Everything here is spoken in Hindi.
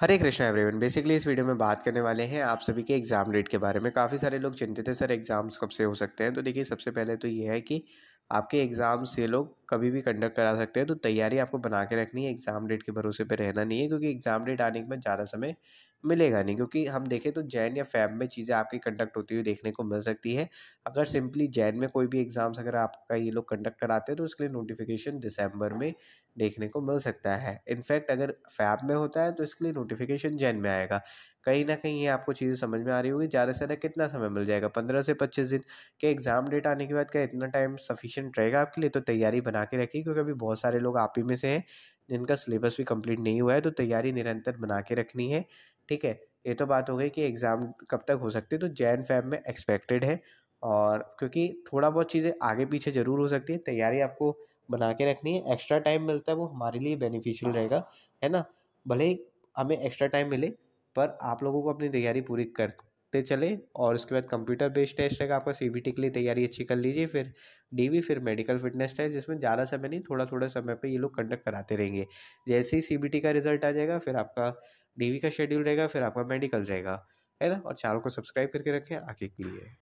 हरे कृष्णा एवरीवन बेसिकली इस वीडियो में बात करने वाले हैं आप सभी के एग्ज़ाम डेट के बारे में काफ़ी सारे लोग चिंतित हैं सर एग्ज़ाम्स कब से हो सकते हैं तो देखिए सबसे पहले तो ये है कि आपके एग्जाम्स से लोग कभी भी कंडक्ट करा सकते हैं तो तैयारी आपको बना के रखनी है एग्ज़ाम डेट के भरोसे पर रहना नहीं है क्योंकि एग्ज़ाम डेट आने के बाद ज़्यादा समय मिलेगा नहीं क्योंकि हम देखें तो जैन या फैब में चीज़ें आपकी कंडक्ट होती हुई देखने को मिल सकती है अगर सिंपली जैन में कोई भी एग्ज़ाम्स अगर आपका ये लोग कंडक्ट कराते हैं तो उसके लिए नोटिफिकेशन दिसंबर में देखने को मिल सकता है इनफैक्ट अगर फैब में होता है तो इसके लिए नोटिफिकेशन जैन में आएगा कहीं ना कहीं ये आपको चीज़ें समझ में आ रही होगी ज़्यादा से ज़्यादा कितना समय मिल जाएगा पंद्रह से पच्चीस दिन के एग्ज़ाम डेट आने के बाद क्या इतना टाइम सफिशेंट रहेगा आपके लिए तो तैयारी बना बना के रखिए क्योंकि अभी बहुत सारे लोग आप ही में से हैं जिनका सिलेबस भी कंप्लीट नहीं हुआ है तो तैयारी निरंतर बना के रखनी है ठीक है ये तो बात हो गई कि एग्ज़ाम कब तक हो सकती है तो जैन फैम में एक्सपेक्टेड है और क्योंकि थोड़ा बहुत चीज़ें आगे पीछे ज़रूर हो सकती है तैयारी आपको बना के रखनी है एक्स्ट्रा टाइम मिलता है वो हमारे लिए बेनिफिशियल रहेगा है ना भले ही हमें एक्स्ट्रा टाइम मिले पर आप लोगों को अपनी तैयारी पूरी कर करते चले और उसके बाद कंप्यूटर बेस्ड टेस्ट रहेगा आपका सी के लिए तैयारी अच्छी कर लीजिए फिर डी फिर मेडिकल फिटनेस टेस्ट जिसमें ज़्यादा समय नहीं थोड़ा थोड़ा समय पर ये लोग कंडक्ट कराते रहेंगे जैसे ही सी का रिजल्ट आ जाएगा फिर आपका डी का शेड्यूल रहेगा फिर आपका मेडिकल रहेगा है ना और चैनल को सब्सक्राइब करके रखें आगे के लिए